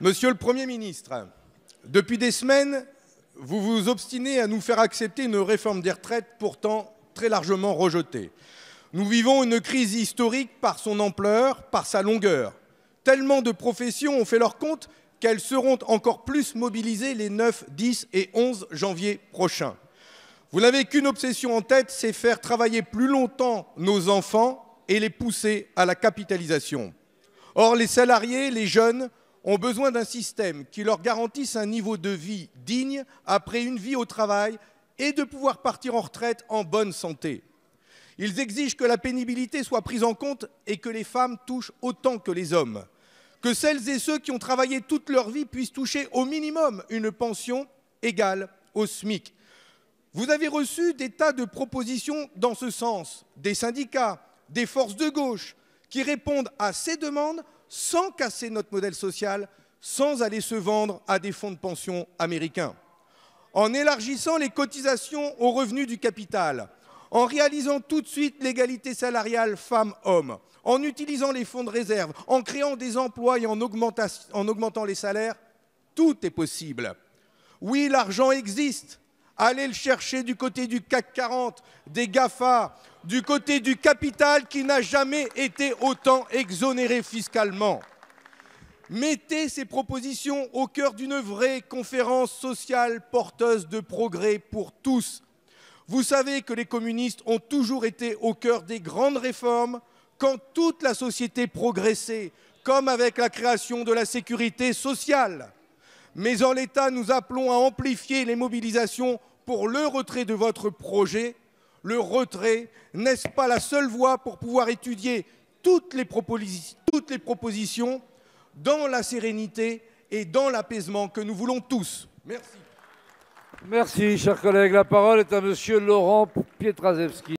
Monsieur le Premier ministre, depuis des semaines, vous vous obstinez à nous faire accepter une réforme des retraites pourtant très largement rejetée. Nous vivons une crise historique par son ampleur, par sa longueur. Tellement de professions ont fait leur compte qu'elles seront encore plus mobilisées les 9, 10 et 11 janvier prochains. Vous n'avez qu'une obsession en tête, c'est faire travailler plus longtemps nos enfants et les pousser à la capitalisation. Or, les salariés, les jeunes, ont besoin d'un système qui leur garantisse un niveau de vie digne après une vie au travail et de pouvoir partir en retraite en bonne santé. Ils exigent que la pénibilité soit prise en compte et que les femmes touchent autant que les hommes. Que celles et ceux qui ont travaillé toute leur vie puissent toucher au minimum une pension égale au SMIC. Vous avez reçu des tas de propositions dans ce sens, des syndicats, des forces de gauche, qui répondent à ces demandes sans casser notre modèle social, sans aller se vendre à des fonds de pension américains. En élargissant les cotisations aux revenus du capital, en réalisant tout de suite l'égalité salariale femmes-hommes, en utilisant les fonds de réserve, en créant des emplois et en, en augmentant les salaires, tout est possible. Oui, l'argent existe, Allez le chercher du côté du CAC 40, des GAFA, du côté du capital qui n'a jamais été autant exonéré fiscalement. Mettez ces propositions au cœur d'une vraie conférence sociale porteuse de progrès pour tous. Vous savez que les communistes ont toujours été au cœur des grandes réformes quand toute la société progressait, comme avec la création de la sécurité sociale. Mais en l'État, nous appelons à amplifier les mobilisations pour le retrait de votre projet. Le retrait, n'est-ce pas la seule voie pour pouvoir étudier toutes les, propositions dans la sérénité et dans l'apaisement que nous voulons tous Merci. Merci, cher collègue. La parole est à Monsieur Laurent Pietraszewski.